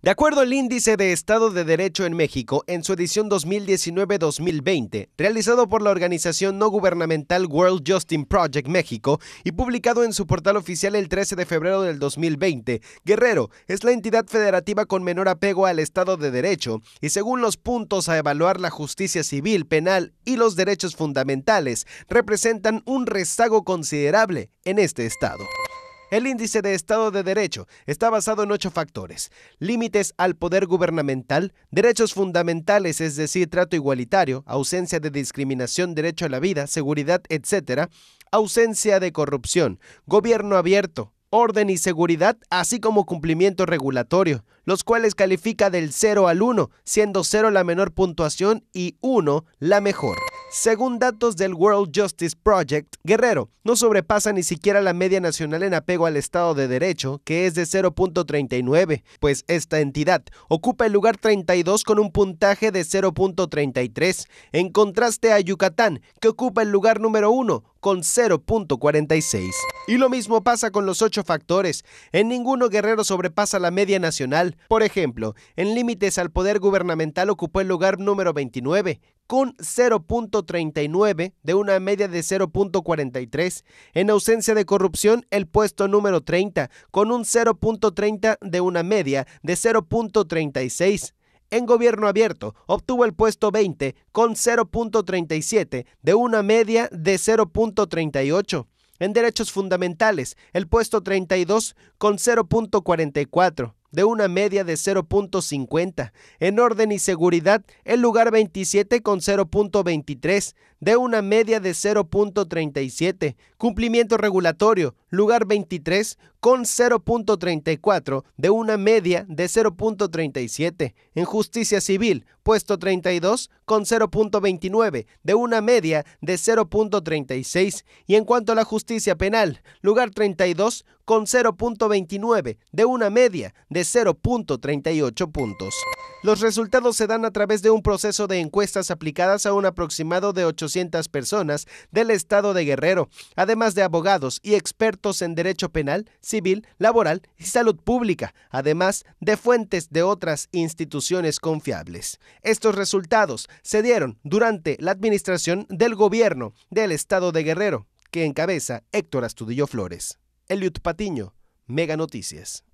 De acuerdo al Índice de Estado de Derecho en México, en su edición 2019-2020, realizado por la organización no gubernamental World Justin Project México y publicado en su portal oficial el 13 de febrero del 2020, Guerrero es la entidad federativa con menor apego al Estado de Derecho y según los puntos a evaluar la justicia civil, penal y los derechos fundamentales, representan un rezago considerable en este estado. El índice de Estado de Derecho está basado en ocho factores. Límites al poder gubernamental, derechos fundamentales, es decir, trato igualitario, ausencia de discriminación, derecho a la vida, seguridad, etc. Ausencia de corrupción, gobierno abierto, orden y seguridad, así como cumplimiento regulatorio, los cuales califica del 0 al 1, siendo 0 la menor puntuación y 1 la mejor. Según datos del World Justice Project, Guerrero no sobrepasa ni siquiera la media nacional en apego al Estado de Derecho, que es de 0.39, pues esta entidad ocupa el lugar 32 con un puntaje de 0.33, en contraste a Yucatán, que ocupa el lugar número 1 con 0.46. Y lo mismo pasa con los ocho factores. En ninguno Guerrero sobrepasa la media nacional. Por ejemplo, en límites al poder gubernamental ocupó el lugar número 29, con 0.39 de una media de 0.43. En ausencia de corrupción, el puesto número 30, con un 0.30 de una media de 0.36. En gobierno abierto obtuvo el puesto 20 con 0.37 de una media de 0.38. En derechos fundamentales, el puesto 32 con 0.44 de una media de 0.50. En orden y seguridad, el lugar 27 con 0.23, de una media de 0.37. Cumplimiento regulatorio, lugar 23 con 0.34 de una media de 0.37. En justicia civil, puesto 32 con 0.29 de una media de 0.36. Y en cuanto a la justicia penal, lugar 32 con 0.29 de una media de 0.38 puntos. Los resultados se dan a través de un proceso de encuestas aplicadas a un aproximado de 800 personas del estado de Guerrero, además de abogados y expertos en derecho penal, civil, laboral y salud pública, además de fuentes de otras instituciones confiables. Estos resultados se dieron durante la administración del gobierno del estado de Guerrero, que encabeza Héctor Astudillo Flores. Eliud Patiño, Mega Noticias.